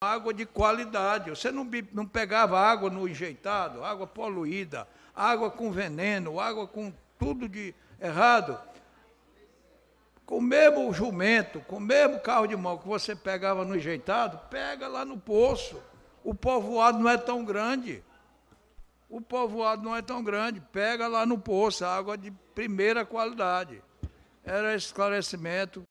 água de qualidade. Você não, não pegava água no enjeitado, água poluída, água com veneno, água com tudo de errado. Com o mesmo jumento, com o mesmo carro de mão que você pegava no enjeitado, pega lá no poço. O povoado não é tão grande. O povoado não é tão grande. Pega lá no poço, água de primeira qualidade. Era esclarecimento.